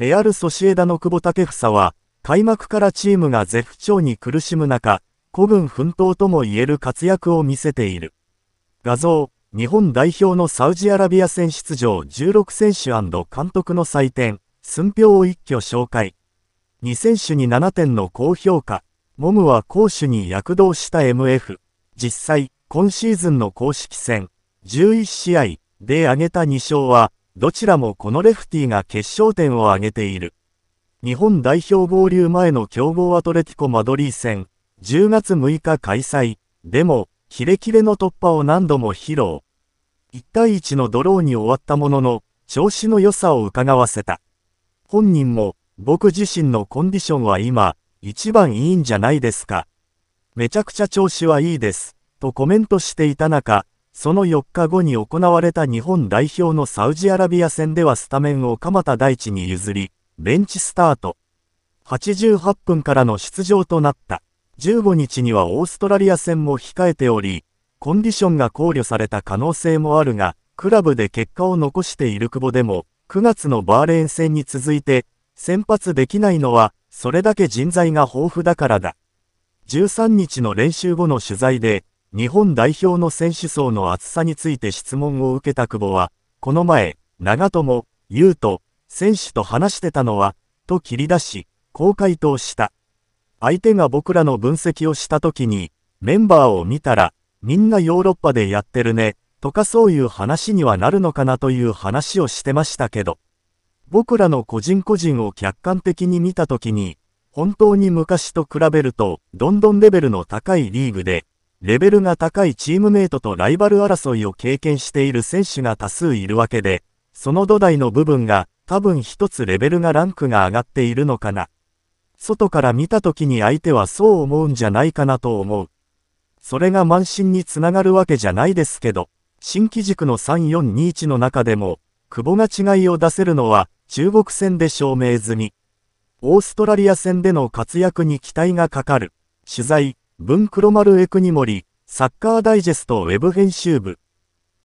レアル・ソシエダの久保建英は、開幕からチームが絶不調に苦しむ中、古軍奮闘ともいえる活躍を見せている。画像、日本代表のサウジアラビア戦出場16選手監督の祭典、寸評を一挙紹介。2選手に7点の高評価。モムは攻守に躍動した MF。実際、今シーズンの公式戦、11試合で挙げた2勝は、どちらもこのレフティが決勝点を挙げている。日本代表合流前の強豪アトレティコ・マドリー戦、10月6日開催。でも、キレキレの突破を何度も披露。1対1のドローに終わったものの、調子の良さを伺わせた。本人も、僕自身のコンディションは今、一番いいんじゃないですか。めちゃくちゃ調子はいいです、とコメントしていた中、その4日後に行われた日本代表のサウジアラビア戦ではスタメンを鎌田大地に譲り、ベンチスタート。88分からの出場となった。15日にはオーストラリア戦も控えており、コンディションが考慮された可能性もあるが、クラブで結果を残している久保でも、9月のバーレーン戦に続いて、先発できないのは、それだけ人材が豊富だからだ。13日の練習後の取材で、日本代表の選手層の厚さについて質問を受けた久保は、この前、長友、優斗、選手と話してたのは、と切り出し、こう回答した。相手が僕らの分析をした時に、メンバーを見たら、みんなヨーロッパでやってるね、とかそういう話にはなるのかなという話をしてましたけど、僕らの個人個人を客観的に見た時に、本当に昔と比べると、どんどんレベルの高いリーグで、レベルが高いチームメイトとライバル争いを経験している選手が多数いるわけで、その土台の部分が多分一つレベルがランクが上がっているのかな。外から見た時に相手はそう思うんじゃないかなと思う。それが満身につながるわけじゃないですけど、新規軸の3421の中でも、久保が違いを出せるのは中国戦で証明済み。オーストラリア戦での活躍に期待がかかる。取材文黒丸エクニモリ、サッカーダイジェストウェブ編集部。